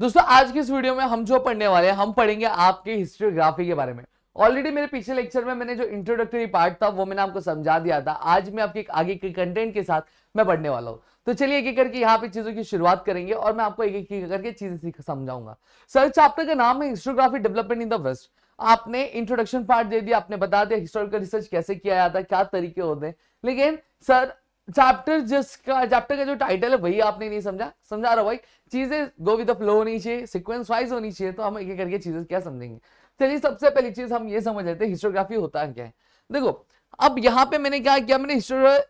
दोस्तों आज की इस वीडियो में हम जो पढ़ने वाले हैं हम पढ़ेंगे आपके हिस्ट्रियोग्राफी के बारे में ऑलरेडी मेरे पिछले लेक्चर में मैंने जो इंट्रोडक्टरी पार्ट था वो मैंने आपको समझा दिया था आज मैं आपके आगे के कंटेंट के साथ मैं पढ़ने वाला हूँ तो चलिए एक एक करके यहाँ पे चीजों की शुरुआत करेंगे और मैं आपको एक एक करके चीजें समझाऊंगा सर चैप्टर का नाम है historiography development in the west आपने इंट्रोडक्शन पार्ट दे दिया आपने बता दिया हिस्टोरिकल रिसर्च कैसे किया जाता है क्या तरीके होते हैं लेकिन सर चैप्टर जिसका चैप्टर का जो टाइटल है वही आपने नहीं समझा समझा रहा भाई चीजें गो विद फ्लो होनी चाहिए सिक्वेंस वाइज होनी चाहिए तो हम एक एक करके चीजें क्या समझेंगे चलिए सबसे पहली चीज हम ये समझ लेते हैं हिस्टोग्राफी होता क्या है देखो अब यहाँ पे मैंने क्या किया मैंने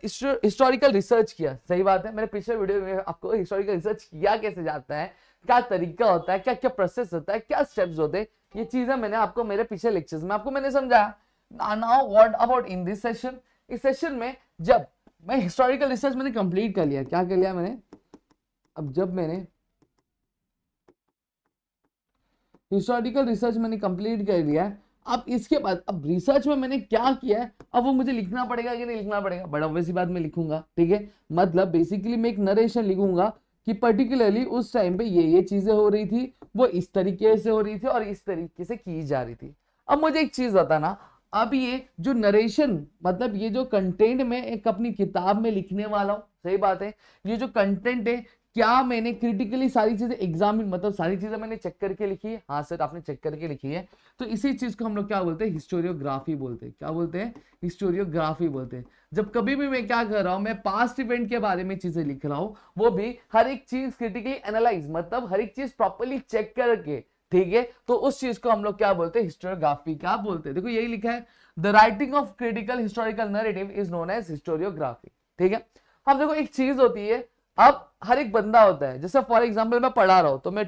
हिस्टोरिकल रिसर्च किया सही बात है मैंने पिछले वीडियो में आपको हिस्टोरिकल रिसर्च किया कैसे जाता है क्या तरीका होता है क्या क्या प्रोसेस होता है क्या स्टेप्स होते हैं ये चीजें मैंने आपको मेरे पिछले लेक्चर्स में आपको मैंने समझाया now what about in this session इस सेशन में जब भाई हिस्टोरिकल रिसर्च मैंने कंप्लीट कर लिया क्या कर लिया मैंने अब जब मैंने हिस्टोरिकल रिसर्च मैंने कंप्लीट कर लिया अब इसके बाद अब रिसर्च में मैंने क्या किया है अब वो मुझे लिखना पड़ेगा कि नहीं लिखना पड़ेगा बड़ा वैसी बात मैं लिखूंगा ठीक है मतलब बेसिकली मैं एक नरेशन लिखूंगा कि पर्टिकुलरली उस टाइम पे ये ये चीजें हो रही थी वो इस तरीके से हो रही थी और इस तरीके से की जा रही थी अब मुझे एक चीज बताना अब ये जो नरेशन मतलब ये जो कंटेंट में एक अपनी किताब में लिखने वाला हूँ सही बात है ये जो कंटेंट है क्या मैंने क्रिटिकली सारी चीज़ें एग्जामिन मतलब सारी चीज़ें मैंने चेक करके लिखी है हाँ सर आपने चेक करके लिखी है तो इसी चीज़ को हम लोग क्या बोलते हैं हिस्टोरियोग्राफी बोलते हैं क्या बोलते हैं हिस्टोरियोग्राफी बोलते हैं जब कभी भी मैं क्या कर रहा हूँ मैं पास्ट इवेंट के बारे में चीज़ें लिख रहा हूँ वो भी हर एक चीज़ क्रिटिकली एनालाइज मतलब हर एक चीज़ प्रॉपरली चेक करके ठीक है तो उस चीज को हम लोग क्या बोलते हैं हिस्टोरियोग्राफी क्या बोलते हैं देखो यही लिखा है the writing of critical historical narrative is known as historiography ठीक है अब देखो एक चीज होती है अब हर एक बंदा होता है जैसे फॉर एग्जाम्पल मैं पढ़ा रहा हूँ तो मैं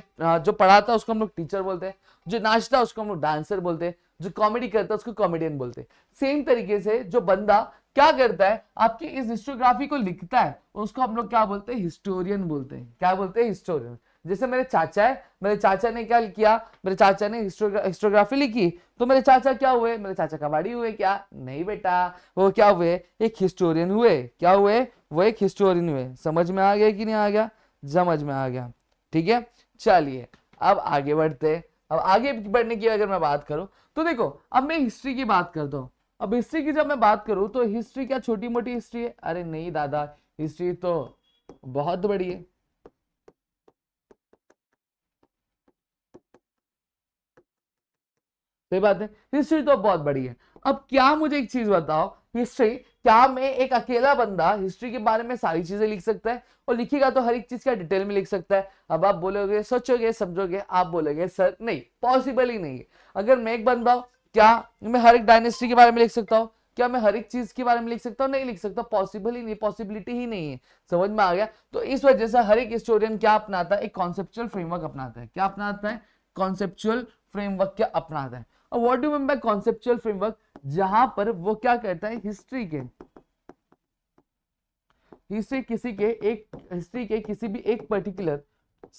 जो पढ़ाता है उसको हम लोग टीचर बोलते हैं जो नाचता है उसको हम लोग डांसर बोलते हैं जो कॉमेडी करता है उसको कॉमेडियन बोलते हैं सेम तरीके से जो बंदा क्या करता है आपकी इस हिस्टोग्राफी को लिखता है उसको हम लोग क्या बोलते हैं हिस्टोरियन बोलते हैं क्या बोलते हैं हिस्टोरियन जैसे मेरे चाचा है मेरे चाचा ने क्या किया मेरे चाचा ने हिस्टोग्राफी लिखी तो मेरे चाचा क्या हुए मेरे चाचा कबाड़ी हुए क्या नहीं बेटा वो क्या हुए एक हिस्टोरियन हुए क्या हुए वो एक हिस्टोरियन हुए समझ में आ गया कि नहीं आ गया समझ में आ गया ठीक है चलिए अब आगे बढ़ते अब आगे बढ़ने की अगर मैं बात करूं तो देखो अब मैं हिस्ट्री की बात करता हूँ अब हिस्ट्री की जब मैं बात करूँ तो हिस्ट्री क्या छोटी मोटी हिस्ट्री है अरे नहीं दादा हिस्ट्री तो बहुत बड़ी है सही बात है हिस्ट्री तो बहुत बड़ी है अब क्या मुझे एक चीज बताओ हिस्ट्री क्या मैं एक अकेला बंदा हिस्ट्री के बारे में सारी चीजें लिख सकता है और लिखेगा तो हर एक चीज का डिटेल में लिख सकता है अब आप बोलोगे सोचोगे समझोगे आप बोलोगे सर नहीं पॉसिबल ही नहीं है अगर मैं एक बंदा हूँ क्या मैं हर एक डायनेस्टी के बारे में लिख सकता हूँ क्या मैं हर एक चीज के बारे में लिख सकता हूँ नहीं लिख सकता पॉसिबल ही नहीं पॉसिबिलिटी ही नहीं है समझ में आ गया तो इस वजह से हर एक हिस्टोरियन क्या अपनाता है एक कॉन्सेप्चुअल फ्रेमवर्क अपनाता है क्या अपनाता है कॉन्सेप्चुअल फ्रेमवर्क क्या अपनाता है और what do mean by conceptual framework जहां पर वो क्या कहता है हिस्ट्री के हिस्ट्री किसी के एक हिस्ट्री के किसी भी एक पर्टिकुलर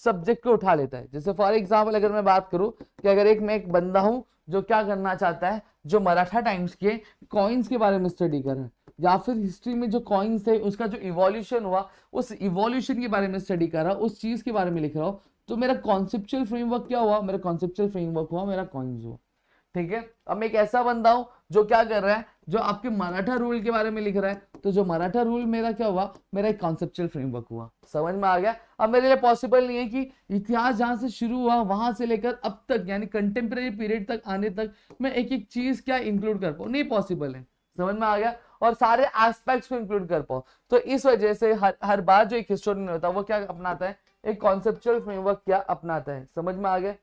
सब्जेक्ट को उठा लेता है जैसे फॉर एग्जाम्पल अगर मैं बात करूं कि अगर एक मैं एक बंदा हूं जो क्या करना चाहता है जो मराठा टाइम्स के कॉइन्स के बारे में स्टडी कर रहा है या फिर हिस्ट्री में जो कॉइन्स है उसका जो इवोल्यूशन हुआ उस इवोल्यूशन के बारे में स्टडी कर रहा हूँ उस चीज़ के बारे में लिख रहा हूँ तो मेरा कॉन्सेप्चुअल फ्रेमवर्क क्या हुआ मेरा कॉन्सेप्चुअल फ्रेमवर्क हुआ मेरा कॉइन्स हुआ ठीक है अब मैं एक ऐसा बंदा हूं जो क्या कर रहा है जो आपके मराठा रूल के बारे में लिख रहा है तो जो मराठा रूल मेरा क्या हुआ मेरा एक कॉन्सेप्चुअल फ्रेमवर्क हुआ समझ में आ गया अब मेरे लिए पॉसिबल नहीं है कि इतिहास जहां से शुरू हुआ वहां से लेकर अब तक यानी कंटेम्प्रेरी पीरियड तक आने तक मैं एक एक चीज क्या इंक्लूड कर पाऊँ नहीं पॉसिबल है समझ में आ गया और सारे एस्पेक्ट्स को इंक्लूड कर पाओ तो इस वजह से हर हर बार जो एक हिस्टोरियन होता है वो क्या अपनाता है एक कॉन्सेप्चुअल फ्रेमवर्क क्या अपनाता है समझ में आ गया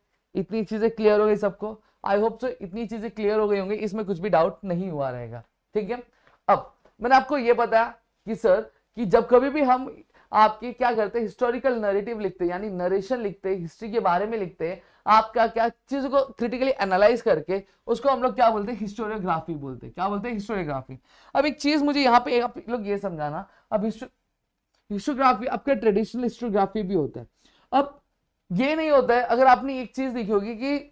इतनी चीजें क्लियर हो गई सबको आई होप सो इतनी चीजें क्लियर हो गई होंगी इसमें कुछ भी डाउट नहीं हुआ रहेगा ठीक है अब मैंने आपको ये बताया कि सर कि जब कभी भी हम आपके क्या करते हैं हिस्टोरिकल नरेटिव लिखते हैं यानी नरेशन लिखते हैं हिस्ट्री के बारे में लिखते हैं आपका क्या चीज को क्रिटिकली एनालाइज करके उसको हम लोग क्या बोलते हैं हिस्टोरियोग्राफी बोलते हैं क्या बोलते हैं हिस्टोरियोग्राफी अब एक चीज मुझे यहाँ पे आप लोग ये समझाना अब हिस्टोग्राफी आपका ट्रेडिशनल हिस्टोग्राफी भी होता है अब ये नहीं होता है अगर आपने एक चीज देखी होगी कि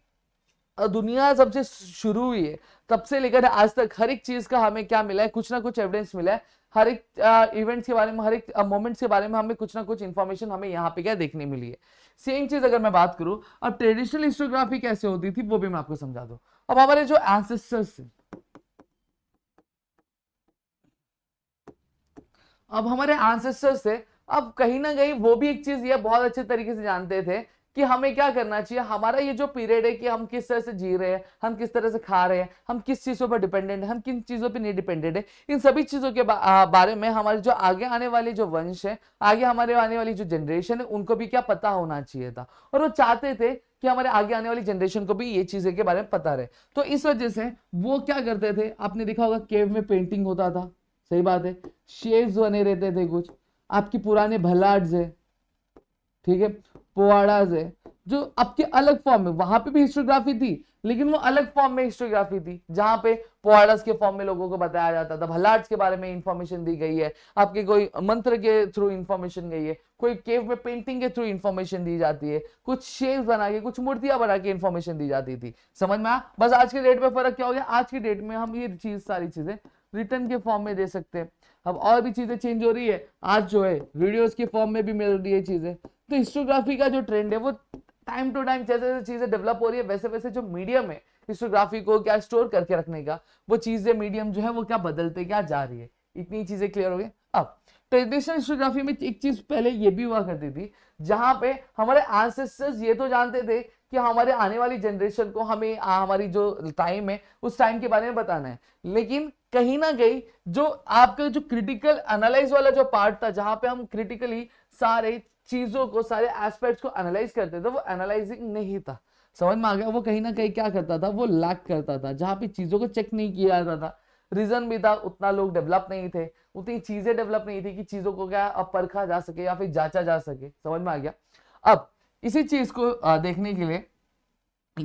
दुनिया जब से शुरू हुई है तब से लेकर आज तक हर एक चीज का हमें क्या मिला है कुछ ना कुछ एविडेंस मिला है हर एक इवेंट्स के बारे में हर एक मोमेंट्स के बारे में हमें कुछ ना कुछ इन्फॉर्मेशन हमें यहाँ पे क्या देखने मिली है सेम चीज अगर मैं बात करूँ अब ट्रेडिशनल हिस्टोग्राफी कैसे होती थी वो भी मैं आपको समझा दू अब हमारे जो एंसेस्टर्स थे अब हमारे एंसेस्टर्स थे अब कहीं ना कहीं वो भी एक चीज ये बहुत अच्छे तरीके से जानते थे कि हमें क्या करना चाहिए हमारा ये जो पीरियड है कि हम किस तरह से जी रहे हैं हम किस तरह से खा रहे हैं हम किस चीज़ों पर डिपेंडेंट हैं हम किन चीज़ों पर नहीं डिपेंडेंट है इन सभी चीज़ों के बा, बारे में हमारे जो आगे आने वाले जो वंश है आगे हमारे आने वाली जो जनरेशन है उनको भी क्या पता होना चाहिए था और वो चाहते थे कि हमारे आगे आने वाली जनरेशन को भी ये चीज़ें के बारे में पता रहे तो इस वजह से वो क्या करते थे आपने देखा होगा केव में पेंटिंग होता था सही बात है शेप्स बने रहते थे कुछ आपकी पुराने भलाट्स है ठीक है पोवाड़ाज है जो आपके अलग फॉर्म में वहां पे भी हिस्टोग्राफी थी लेकिन वो अलग फॉर्म में हिस्टोग्राफी थी जहां पे पोवाड़ाज के फॉर्म में लोगों को बताया जाता था भलाट्स के बारे में इंफॉर्मेशन दी गई है आपके कोई मंत्र के थ्रू इंफॉर्मेशन गई है कोई केव में पेंटिंग के थ्रू इंफॉर्मेशन दी जाती है कुछ शेप बना के कुछ मूर्तियां बना के इंफॉर्मेशन दी जाती थी समझ में आया बस आज के डेट में फर्क क्या हो गया आज की डेट में हम ये चीज सारी चीजें रिटर्न के फॉर्म में दे सकते हैं अब और भी चीजें चेंज हो रही है आज जो है वीडियोस के फॉर्म में भी मिल रही है चीजें तो हिस्टोग्राफी का जो ट्रेंड है वो टाइम टू टाइम जैसे जैसे चीजें डेवलप हो रही है वैसे वैसे जो मीडियम है हिस्टोग्राफी को क्या स्टोर करके रखने का वो चीजें मीडियम जो है वो क्या बदलते क्या जा रही है इतनी चीजें क्लियर हो गई अब ट्रेडिशनल हिस्टोग्राफी में एक चीज पहले ये भी हुआ करती थी जहां पे हमारे आंसेस्टर्स ये तो जानते थे कि हमारे आने वाली जनरेशन को हमें आ, हमारी जो टाइम है उस टाइम के बारे में बताना है लेकिन कहीं ना कहीं जो आपका जो क्रिटिकल एनालाइज वाला जो पार्ट था जहां पे हम क्रिटिकली सारे चीजों को सारे एस्पेक्ट्स को एनालाइज करते थे वो एनालाइजिंग नहीं था समझ में आ गया वो कहीं ना कहीं क्या करता था वो लैक करता था जहां पे चीजों को चेक नहीं किया जाता था रीजन भी था उतना लोग डेवलप नहीं थे उतनी चीजें डेवलप नहीं थी कि चीजों को क्या अब परखा जा सके या फिर जांचा जा सके समझ में आ गया अब इसी चीज को देखने के लिए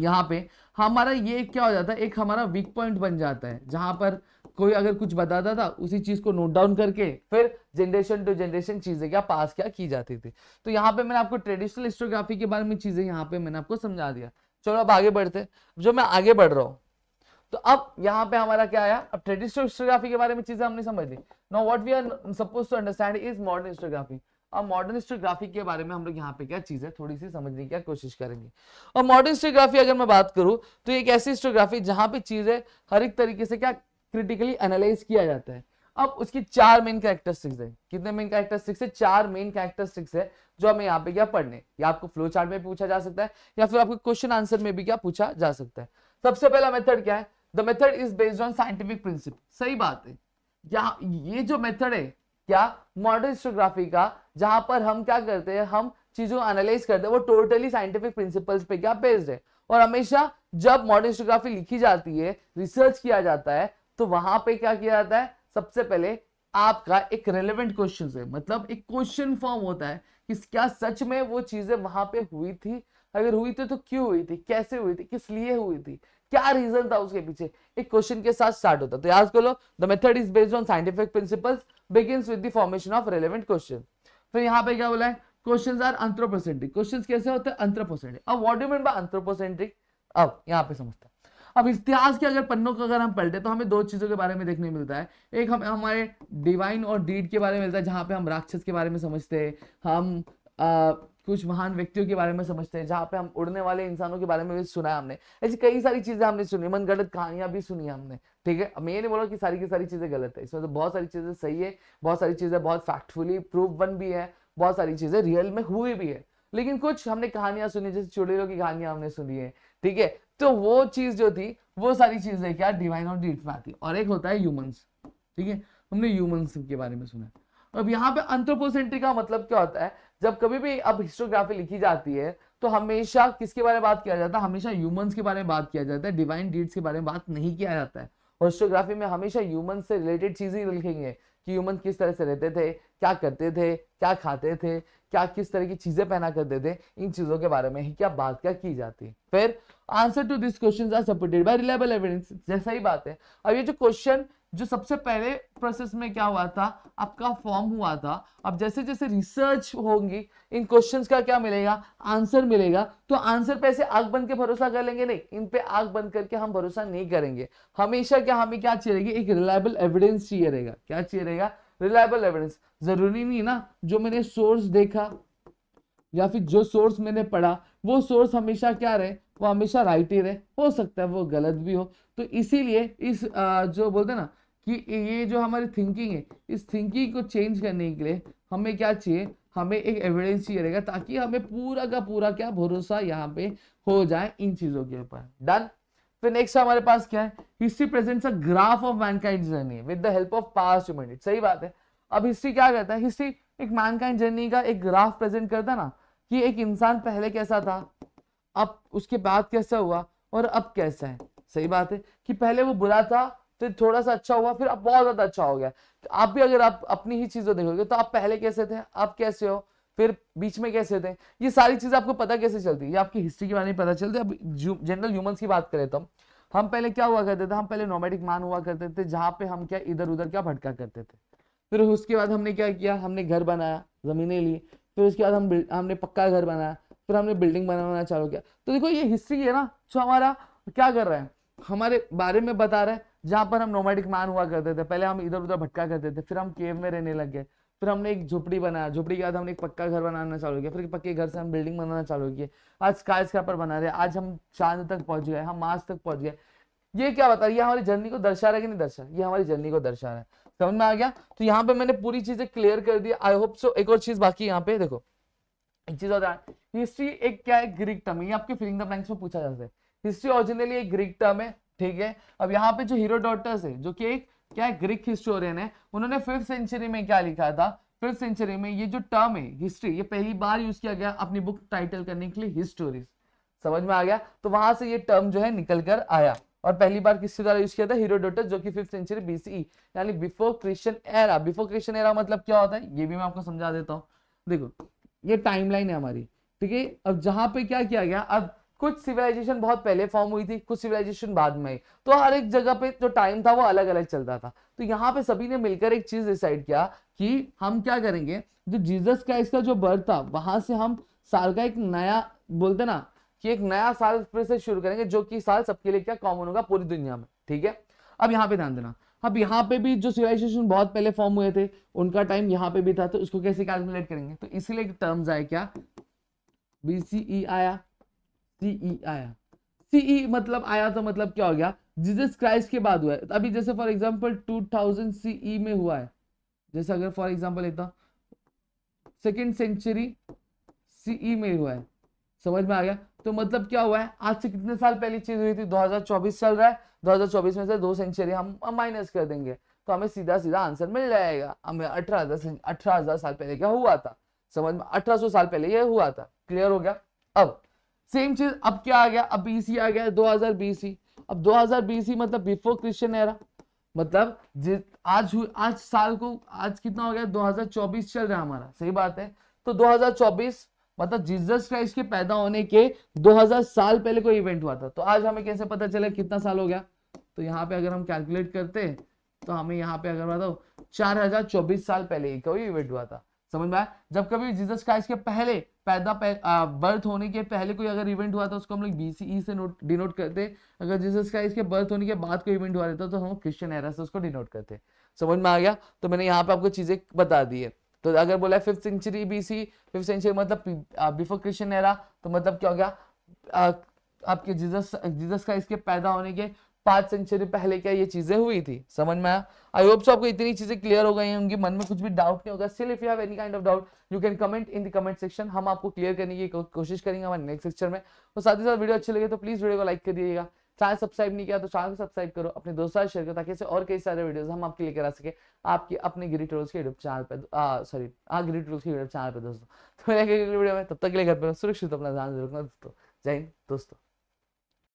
यहाँ पे हमारा ये क्या हो जाता है एक हमारा वीक पॉइंट बन जाता है जहां पर कोई अगर कुछ बताता था उसी चीज को नोट डाउन करके फिर जनरेशन टू जनरेशन चीजें क्या पास क्या की जाती थी तो यहाँ पे मैंने आपको ट्रेडिशनल हिस्टोग्राफी के बारे में चीजें यहाँ पे मैंने आपको समझा दिया चलो अब आगे बढ़ते जो मैं आगे बढ़ रहा हूँ तो अब यहाँ पे हमारा क्या आया अब ट्रेडिशनल हिस्टोग्राफी के बारे में चीजें हमने समझ ली now what we are suppose to understand is modern historiography अब मॉडर्न हिस्टोग्राफी के बारे में हम लोग यहाँ पे क्या चीज है थोड़ी सी समझने की कोशिश करेंगे और मॉडर्न हिस्टोग्राफी अगर मैं बात करूँ तो एक ऐसी हिस्टोग्राफी जहाँ पे चीजें हर एक तरीके से क्या क्रिटिकली एनालाइज किया जाता है अब उसकी चार मेन कैरेक्टरिस्टिक्स है कितने मेन कैरेक्टरिस्टिक्स है चार मेन कैरेक्टरिस्टिक्स है जो हमें यहाँ पे क्या पढ़ने या आपको फ्लो चार्ट में पूछा जा सकता है या फिर आपको क्वेश्चन आंसर में भी क्या पूछा जा सकता है सबसे पहला मेथड क्या है the method is based on scientific principle सही बात है या ये जो मेथड है क्या मॉडर्न हिस्टोग्राफी का जहां पर हम क्या करते हैं हम चीजों को एनालाइज करते हैं वो टोटली साइंटिफिक प्रिंसिपल्स पे क्या बेस्ड है और हमेशा जब मॉडर्न हिस्टोग्राफी लिखी जाती है रिसर्च किया जाता है तो वहां पे क्या किया जाता है सबसे पहले आपका एक रेलिवेंट क्वेश्चन है मतलब एक क्वेश्चन फॉर्म होता है कि क्या सच में वो चीजें वहां पे हुई थी अगर हुई थी तो, तो क्यों हुई थी कैसे हुई थी किस लिए हुई थी क्या रीजन था उसके पीछे एक क्वेश्चन के साथ स्टार्ट होता तो याद कर लो the method is based on scientific principle begin with formation of relevant question फिर यहाँ पे क्या बोला है क्वेश्चन आर अंथ्रोपोसेंट्रिक क्वेश्चन कैसे होते हैं अंथ्रोपोसेंट्रिक अब what do mean by anthropocentric अब यहाँ पे समझता अब इतिहास के अगर पन्नों का अगर हम पलटे तो हमें दो चीज़ों के बारे में देखने मिलता है एक हम हमारे डिवाइन और डीड के बारे में मिलता है जहाँ पे हम राक्षस के बारे में समझते हैं हम आ, कुछ महान व्यक्तियों के बारे में समझते हैं जहाँ पे हम उड़ने वाले इंसानों के बारे में भी सुना है हमने ऐसी कई सारी चीज़ें हमने सुनी मनगढ़ कहानियां भी सुनी हमने ठीक है मैं ये नहीं बोला कि सारी की सारी चीज़ें गलत है इसमें तो बहुत सारी चीज़ें सही है बहुत सारी चीज़ें बहुत फैक्टफुली वन भी है बहुत सारी चीज़ें रियल में हुई भी है लेकिन कुछ हमने कहानियां सुनी जैसे चुड़ेलों की कहानियां हमने सुनी है ठीक है तो वो चीज जो थी वो सारी चीजें क्या डिवाइन और डीट में आती और एक होता है ह्यूमंस ठीक है हमने ह्यूमंस के बारे में सुना अब यहाँ पे अंथ्रोपोसेंट्री का मतलब क्या होता है जब कभी भी अब हिस्टोग्राफी लिखी जाती है तो हमेशा किसके बारे में बात किया जाता है हमेशा ह्यूमंस के बारे में बात किया जाता है डिवाइन डीड्स के बारे में बात नहीं किया जाता है होस्टोग्राफी में हमेशा ह्यूमन से रिलेटेड चीज़ें लिखेंगे कि ह्यूमन किस तरह से रहते थे क्या करते थे क्या खाते थे क्या किस तरह की चीज़ें पहना करते थे इन चीज़ों के बारे में ही क्या बात क्या की जाती है फिर answer to this question are supported by reliable evidence जैसा ही बात है अब ये जो क्वेश्चन जो सबसे पहले प्रोसेस में क्या हुआ था आपका फॉर्म हुआ था अब जैसे जैसे रिसर्च होगी इन क्वेश्चंस का क्या मिलेगा आंसर मिलेगा तो आंसर पे ऐसे आग बंद के भरोसा कर लेंगे नहीं इन पे आग बंद करके हम भरोसा नहीं करेंगे हमेशा क्या हमें क्या चाहिए रहेगी एक रिलायबल एविडेंस चाहिए रहेगा क्या चाहिए रहेगा रिलायबल एविडेंस जरूरी नहीं ना जो मैंने सोर्स देखा या फिर जो सोर्स मैंने पढ़ा वो सोर्स हमेशा क्या रहे वो हमेशा राइट ही रहे हो सकता है वो गलत भी हो तो इसीलिए इस जो बोलते ना कि ये जो हमारी थिंकिंग है इस थिंकिंग को चेंज करने के लिए हमें क्या चाहिए हमें एक एविडेंस चाहिए रहेगा ताकि हमें पूरा का पूरा क्या भरोसा यहाँ पे हो जाए इन चीज़ों के ऊपर डन फिर नेक्स्ट हमारे पास क्या है history presents a graph of mankind journey with the help of past humanity सही बात है अब हिस्ट्री क्या करता है हिस्ट्री एक मैनकाइंड जर्नी का एक ग्राफ प्रेजेंट करता ना कि एक इंसान पहले कैसा था अब उसके बाद कैसा हुआ और अब कैसा है सही बात है कि पहले वो बुरा था तो थोड़ा सा अच्छा हुआ फिर आप बहुत ज़्यादा अच्छा हो गया तो आप भी अगर आप अपनी ही चीज़ों देखोगे तो आप पहले कैसे थे आप कैसे हो फिर बीच में कैसे थे ये सारी चीज़ें आपको पता कैसे चलती है आपकी हिस्ट्री के बारे में पता चलती है अब जनरल ह्यूमंस की बात करें तो हम हम पहले क्या हुआ करते थे हम पहले नोमेटिक मान हुआ करते थे जहाँ पे हम क्या इधर उधर क्या भटका करते थे फिर उसके बाद हमने क्या किया हमने घर बनाया जमीने ली फिर उसके बाद हम हमने पक्का घर बनाया फिर हमने बिल्डिंग बनाना चालू किया तो देखो ये हिस्ट्री है ना जो हमारा क्या कर रहे हैं हमारे बारे में बता रहे हैं जहां पर हम नोमैडिक मैन हुआ करते थे पहले हम इधर उधर भटका करते थे फिर हम केव में रहने लग गए फिर हमने एक झुपड़ी बनाया झुपड़ी के बाद हमने एक पक्का घर बनाना चालू किया फिर पक्के घर से हम बिल्डिंग बनाना चालू किए आज स्काई स्क्रैपर बना रहे आज हम चांद तक पहुंच गए हम मार्स तक पहुंच गए ये क्या बता रही है हमारी जर्नी को दर्शा रहा है कि नहीं दर्शा ये हमारी जर्नी को दर्शा रहा है समझ में आ गया तो यहाँ पे मैंने पूरी चीजें क्लियर कर दी आई होप सो एक और चीज बाकी यहाँ पे देखो एक चीज होता है हिस्ट्री एक क्या है ग्रीक टर्म है ये आपके फिलिंग द ब्लैंक्स में पूछा जाता है हिस्ट्री ओरिजिनली एक ग्रीक टर्म है ठीक है अब यहाँ पे जो हीरोडोटस है जो कि एक क्या है ग्रीक हिस्टोरियन है उन्होंने फिफ्थ सेंचुरी में क्या लिखा था फिफ्थ सेंचुरी में ये जो टर्म है हिस्ट्री ये पहली बार यूज किया गया अपनी बुक टाइटल करने के लिए हिस्टोरी समझ में आ गया तो वहां से ये टर्म जो है निकल कर आया और पहली बार किसके द्वारा यूज किया था हीरोडोटस जो कि फिफ्थ सेंचुरी बीसी यानी before Christian era before Christian era मतलब क्या होता है ये भी मैं आपको समझा देता हूँ देखो ये टाइमलाइन है हमारी ठीक है अब जहां पे क्या किया गया अब कुछ सिविलाइजेशन बहुत पहले फॉर्म हुई थी कुछ सिविलाइजेशन बाद में तो हर एक जगह पे जो टाइम था वो अलग अलग चलता था तो यहाँ पे सभी ने मिलकर एक चीज डिसाइड किया कि हम क्या करेंगे जो जीजस क्राइस्ट का जो बर्थ था वहां से हम साल का एक नया बोलते ना कि एक नया साल फिर से शुरू करेंगे जो कि साल सबके लिए क्या कॉमन होगा पूरी दुनिया में ठीक है अब यहाँ पे ध्यान देना अब यहाँ पे भी जो सिविलाइजेशन बहुत पहले फॉर्म हुए थे उनका टाइम यहाँ पे भी था तो उसको कैसे कैलकुलेट करेंगे तो इसीलिए टर्म्स आए क्या बीसीई e आया सीई आया सीई मतलब आया तो मतलब क्या हो गया जीजस क्राइस्ट के बाद हुआ है अभी जैसे for example two thousand CE में हुआ है जैसे अगर फॉर एग्जाम्पल लेता सेकेंड सेंचुरी सीई में हुआ है समझ में आ गया तो मतलब क्या हुआ है आज से कितने साल पहले चीज हुई थी 2024 चल रहा है 2024 में से दो सेंचुरी हम माइनस कर देंगे तो हमें सीधा सीधा आंसर मिल जाएगा हमें अठारह हजार अठारह हजार साल पहले क्या हुआ था समझ में अठारह साल पहले ये हुआ था क्लियर हो गया अब सेम चीज अब क्या आ गया अब बीसी आ गया 2000 बीसी अब 2000 बीसी मतलब बिफोर क्रिश्चियन एरा मतलब जिस आज आज साल को आज कितना हो गया 2024 चल रहा है हमारा सही बात है तो 2024 मतलब जीसस क्राइस्ट के पैदा होने के 2000 साल पहले कोई इवेंट हुआ था तो आज हमें कैसे पता चला कितना साल हो गया तो यहाँ पे अगर हम कैलकुलेट करते तो हमें यहाँ पे अगर बताओ चार हजार चौबीस साल पहले कोई इवेंट हुआ था समझ में आया जब कभी जीसस क्राइस्ट के पहले पैदा बर्थ होने के पहले कोई अगर इवेंट हुआ था उसको हम लोग बीसीई से नोट डिनोट करते अगर जीसस क्राइस्ट के बर्थ होने के बाद कोई इवेंट हुआ रहता तो हम क्रिश्चियन एरा से उसको डिनोट करते समझ में आ गया तो मैंने यहाँ पे आपको चीजें बता दी है तो अगर बोला है fifth century BC fifth century मतलब बिफोर क्रिश्चियन एरा तो मतलब क्या हो गया आपके जीसस जीसस क्राइस्ट के पैदा होने के पांच सेंचुरी पहले क्या ये चीजें हुई थी समझ में आया आई होप सो आपको इतनी चीजें क्लियर हो गई होंगी मन में कुछ भी डाउट नहीं होगा still if you have any kind of doubt you can comment in the comment section हम आपको क्लियर करने की कोशिश करेंगे हमारे नेक्स्ट लेक्चर में तो साथ ही साथ वीडियो अच्छे लगे तो प्लीज वीडियो को लाइक कर दिएगा चैनल सब्सक्राइब नहीं किया तो चैनल को सब्सक्राइब करो अपने दोस्तों साथ शेयर करो ताकि ऐसे और कई सारे वीडियोस हम आपके लेकर आ सके आपके अपने गिरी ट्रोल्स के यूट्यूब चैनल पर सॉरी हाँ गिरी ट्रोल्स के यूट्यूब चैनल पर दोस्तों तो मिलेंगे अगले वीडियो में तब तक के लिए घर पर सुरक्षित अपना ध्यान रखना दोस्तों जय हिंद दोस्तों